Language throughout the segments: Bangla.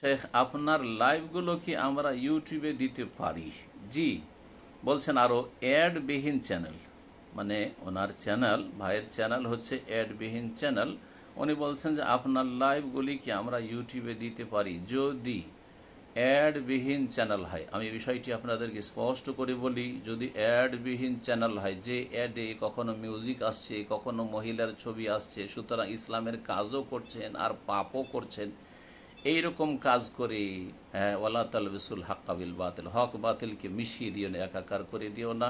শেখ আপনার লাইভগুলো কি আমরা ইউটিউবে দিতে পারি জি বলছেন আরও অ্যাডবিহীন চ্যানেল মানে ওনার চ্যানেল ভাইয়ের চ্যানেল হচ্ছে অ্যাডবিহীন চ্যানেল উনি বলছেন যে আপনার লাইভগুলি কি আমরা ইউটিউবে দিতে পারি যদি অ্যাডবিহীন চ্যানেল হয় আমি বিষয়টি আপনাদেরকে স্পষ্ট করে বলি যদি অ্যাডবিহীন চ্যানেল হয় যে অ্যাডে কখনো মিউজিক আসছে কখনো মহিলার ছবি আসছে সুতরাং ইসলামের কাজও করছেন আর পাপও করছেন এইরকম কাজ করে হ্যাঁ তাল বিসুল হাক্কাবিল বাতিল হক বাতিলকে মিশিয়ে দিও না একাকার করে দিও না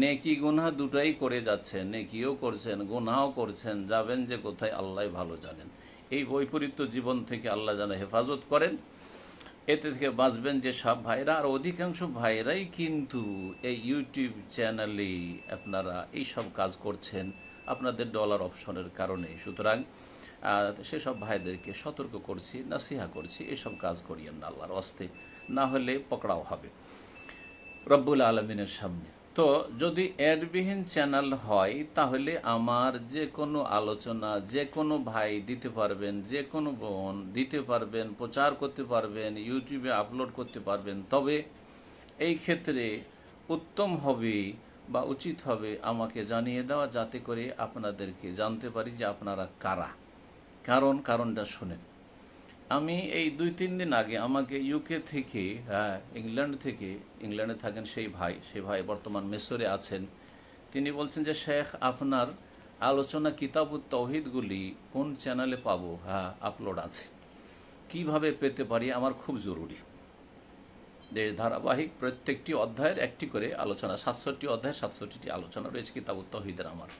নেকি গুনা দুটাই করে যাচ্ছেন নেকিও করছেন গুনাও করছেন যাবেন যে কোথায় আল্লাহ ভালো জানেন এই বৈপরীত্য জীবন থেকে আল্লাহ যেন হেফাজত করেন এতে থেকে বাঁচবেন যে সব ভাইরা আর অধিকাংশ ভাইরাই কিন্তু এই ইউটিউব চ্যানেলে আপনারা এই সব কাজ করছেন আপনাদের ডলার অপশনের কারণে সুতরাং সেসব ভাইদেরকে সতর্ক করছি নাসিহা করছি এসব কাজ করিয়েন না আল্লাহর অস্তে না হলে পকড়াও হবে রব্বুল আলমিনের সামনে তো যদি অ্যাডবিহীন চ্যানেল হয় তাহলে আমার যে কোনো আলোচনা যে কোনো ভাই দিতে পারবেন যে কোনো বোন দিতে পারবেন প্রচার করতে পারবেন ইউটিউবে আপলোড করতে পারবেন তবে এই ক্ষেত্রে উত্তম হবে বা উচিত হবে আমাকে জানিয়ে দেওয়া যাতে করে আপনাদেরকে জানতে পারি যে আপনারা কারা কারণ কারণটা শোনেন আমি এই দুই তিন দিন আগে আমাকে ইউকে থেকে হ্যাঁ ইংল্যান্ড থেকে ইংল্যান্ডে থাকেন সেই ভাই সেই ভাই বর্তমান মেসরে আছেন তিনি বলছেন যে শেখ আপনার আলোচনা কিতাব তহিদগুলি কোন চ্যানেলে পাবো হ্যাঁ আপলোড আছে কিভাবে পেতে পারি আমার খুব জরুরি যে ধারাবাহিক প্রত্যেকটি অধ্যায়ের একটি করে আলোচনা সাতষট্টি অধ্যায় সাতষট্টিটি আলোচনা রয়েছে কিতাবুত তহিদের আমার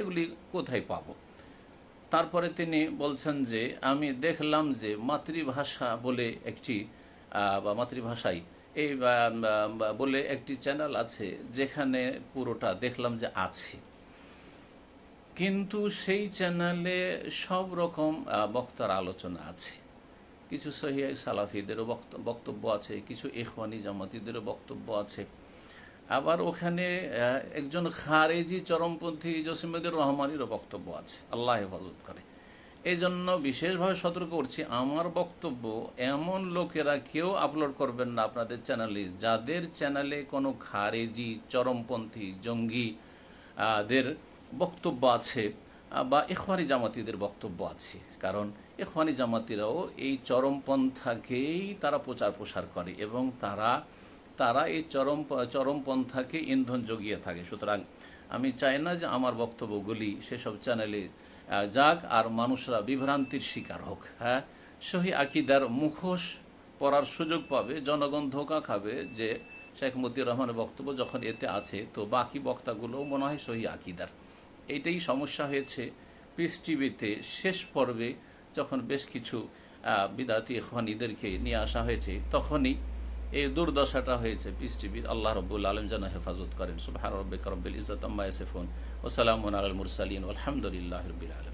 এগুলি কোথায় পাবো তারপরে তিনি বলছেন যে আমি দেখলাম যে মাতৃভাষা বলে একটি বা মাতৃভাষাই এই বলে একটি চ্যানেল আছে যেখানে পুরোটা দেখলাম যে আছে কিন্তু সেই চ্যানেলে সব রকম বক্তার আলোচনা আছে কিছু সহিয়া সালাফিদেরও বক্তব্য আছে কিছু এখওয়ানি জামাতিদেরও বক্তব্য আছে আবার ওখানে একজন খারেজি চরমপন্থী জসিমদের রহমানেরও বক্তব্য আছে আল্লাহ হেফাজত করে এই জন্য বিশেষভাবে সতর্ক করছি আমার বক্তব্য এমন লোকেরা কেউ আপলোড করবেন না আপনাদের চ্যানেলে যাদের চ্যানেলে কোনো খারেজি চরমপন্থী জঙ্গিদের বক্তব্য আছে বা এখওয়ানি জামাতিদের বক্তব্য আছে কারণ এখওয়ানি জামাতিরাও এই চরমপন্থাকেই তারা প্রচার প্রসার করে এবং তারা তারা এই চরম চরমপন্থাকে ইন্ধন জগিয়ে থাকে সুতরাং আমি চাই না যে আমার বক্তব্যগুলি সেসব চ্যানেলে যাক আর মানুষরা বিভ্রান্তির শিকার হোক হ্যাঁ সহি আকিদার মুখোশ পড়ার সুযোগ পাবে জনগণ ধোকা খাবে যে শেখ মতিউর রহমানের বক্তব্য যখন এতে আছে তো বাকি বক্তাগুলো মনে হয় সহি আকিদার এটাই সমস্যা হয়েছে পিস টিভিতে শেষ পর্বে যখন বেশ কিছু বিদাতি এখওয়ানিদেরকে নিয়ে আসা হয়েছে তখনই এই দুর্দশাটা হয়েছে পিস টিভির আল্লাহ রব্বুল আলম যেন হেফাজত করেন সুবাহ রব্বে রব্বিল ইজত আম্মা ওসালাম ওসালামুন আল মুরসালিন আলহামদুলিল্লাহ রবিল আলম